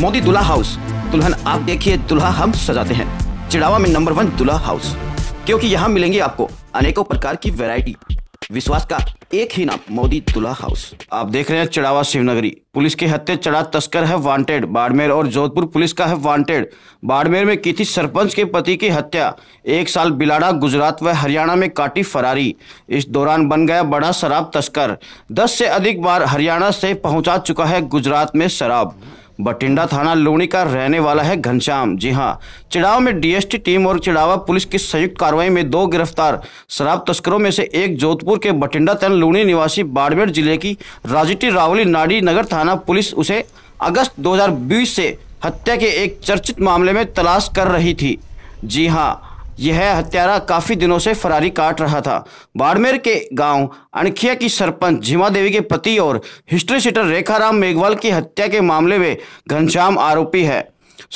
मोदी दुल्हा हाउस दुल्हन आप देखिए दुल्हा हम सजाते हैं चिड़ावा में नंबर वन दुल्हा हाउस क्योंकि यहाँ मिलेंगे आपको अनेकों प्रकार की वैरायटी विश्वास का एक ही नाम मोदी दुल्हा हाउस आप देख रहे हैं चढ़ावा शिवनगरी पुलिस के हत्या चढ़ा तस्कर है वांटेड बाड़मेर और जोधपुर पुलिस का है वांटेड बाड़मेर में की थी सरपंच के पति की हत्या एक साल बिलाड़ा गुजरात व हरियाणा में काटी फरारी इस दौरान बन गया बड़ा शराब तस्कर दस से अधिक बार हरियाणा से पहुंचा चुका है गुजरात में शराब बठिंडा थाना लूणी का रहने वाला है घनश्याम जी हाँ चिड़ाव में डीएसटी टीम और चिड़ावा पुलिस की संयुक्त कार्रवाई में दो गिरफ्तार शराब तस्करों में से एक जोधपुर के बठिंडा तन लूणी निवासी बाड़मेर जिले की राजीटी रावली नाडी नगर थाना पुलिस उसे अगस्त 2020 से हत्या के एक चर्चित मामले में तलाश कर रही थी जी हाँ यह हत्यारा काफ़ी दिनों से फरारी काट रहा था बाड़मेर के गांव अणखिया की सरपंच झिमा देवी के पति और हिस्ट्री सीटर रेखाराम मेघवाल की हत्या के मामले में घनश्याम आरोपी है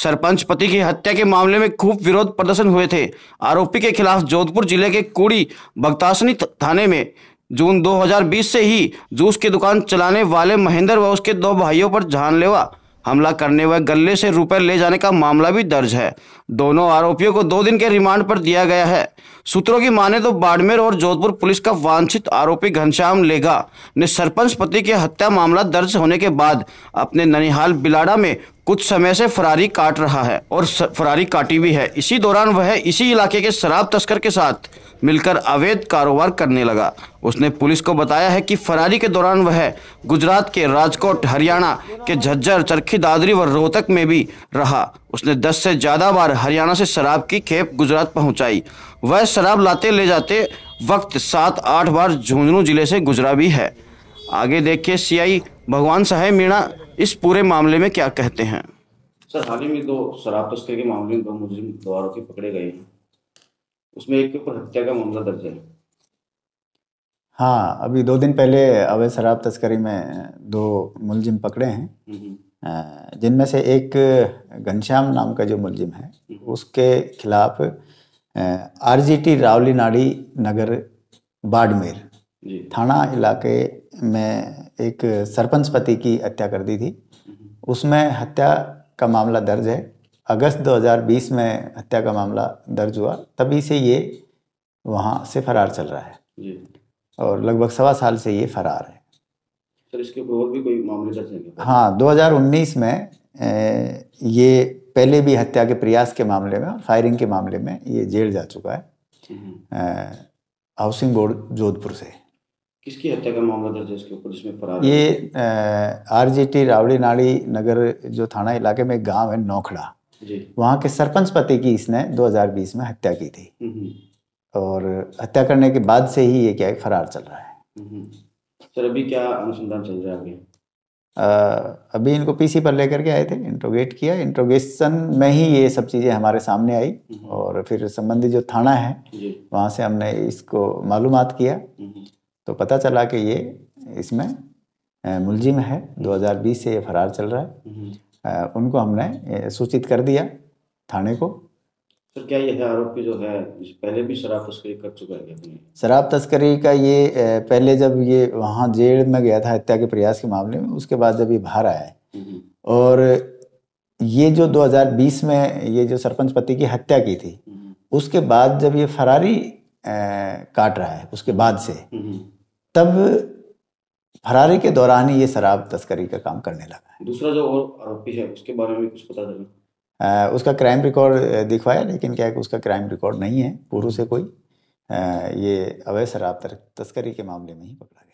सरपंच पति की हत्या के मामले में खूब विरोध प्रदर्शन हुए थे आरोपी के खिलाफ जोधपुर जिले के कुड़ी बगतासनी थाने में जून 2020 से ही जूस की दुकान चलाने वाले महेंद्र व उसके दो भाइयों पर जानलेवा हमला करने व गले से रुपए ले जाने का मामला भी दर्ज है दोनों आरोपियों को दो दिन के रिमांड पर दिया गया है सूत्रों की माने तो बाड़मेर और जोधपुर पुलिस का वांछित आरोपी घनश्याम लेगा ने सरपंच पति के हत्या मामला दर्ज होने के बाद अपने ननिहाल बिलाड़ा में कुछ समय से फरारी काट रहा है और फरारी काटी भी है इसी दौरान वह इसी इलाके के शराब तस्कर के साथ मिलकर अवैध कारोबार करने लगा उसने पुलिस को बताया है कि फरारी के दौरान वह गुजरात के राजकोट हरियाणा के झज्जर चरखी दादरी व रोहतक में भी रहा उसने 10 से ज़्यादा बार हरियाणा से शराब की खेप गुजरात पहुंचाई वह शराब लाते ले जाते वक्त सात आठ बार झुंझुनू जिले से गुजरा भी है आगे देखिए सीआई भगवान सहाय मीणा इस पूरे मामले में क्या कहते हैं सर हाल ही में दो शराब तस्कर के मामले में दो मुजरिम दो आरोपी पकड़े गए हैं उसमें एक के ऊपर हत्या का मामला दर्ज है हाँ अभी दो दिन पहले अवैध शराब तस्करी में दो मुलजिम पकड़े हैं हम्म। जिनमें से एक घनश्याम नाम का जो मुलजिम है हम्म। उसके खिलाफ आरजीटी रावली नाड़ी नगर बाड़मेर थाना इलाके में एक सरपंच पति की हत्या कर दी थी हम्म। उसमें हत्या का मामला दर्ज है अगस्त 2020 में हत्या का मामला दर्ज हुआ तभी से ये वहाँ से फरार चल रहा है और लगभग सवा साल से ये फरार है सर इसके ऊपर और भी कोई मामले दर्ज हैं हाँ 2019 में ये पहले भी हत्या के प्रयास के मामले में फायरिंग के मामले में ये जेल जा चुका है हम्म। हाउसिंग बोर्ड जोधपुर से किसकी हत्या का मामला दर्ज है इसके ऊपर जिसमें फरार ये आरजीटी रावड़ी नाड़ी नगर जो थाना इलाके में गांव है नौखड़ा जी वहाँ के सरपंच पति की इसने 2020 में हत्या की थी हम्म, हम्म। और हत्या करने के बाद से ही ये क्या है फरार चल रहा है हम्म, सर अभी क्या अनुसंधान चल रहा है आ, अभी इनको पीसी पर लेकर के आए थे इंट्रोगेट किया इंट्रोगेशन में ही ये सब चीज़ें हमारे सामने आई और फिर संबंधित जो थाना है वहां से हमने इसको मालूमात किया तो पता चला कि ये इसमें मुलजिम है 2020 से ये फरार चल रहा है हम्म। उनको हमने सूचित कर दिया थाने को सर क्या है आरोपी जो है पहले भी शराब तस्करी कर चुका है शराब तस्करी का ये पहले जब ये वहाँ जेल में गया था हत्या के प्रयास के मामले में उसके बाद जब ये बाहर आया है हम्म। और ये जो 2020 में ये जो सरपंच पति की हत्या की थी हम्म। उसके बाद जब ये फरारी आ, काट रहा है उसके बाद से तब फरारी के दौरान ही ये शराब तस्करी का काम करने लगा है दूसरा जो और आरोपी है उसके बारे में कुछ पता चला उसका क्राइम रिकॉर्ड दिखवाया लेकिन क्या है कि उसका क्राइम रिकॉर्ड नहीं है पूर्व से कोई आ, ये अवैध शराब तस्करी के मामले में ही पकड़ा गया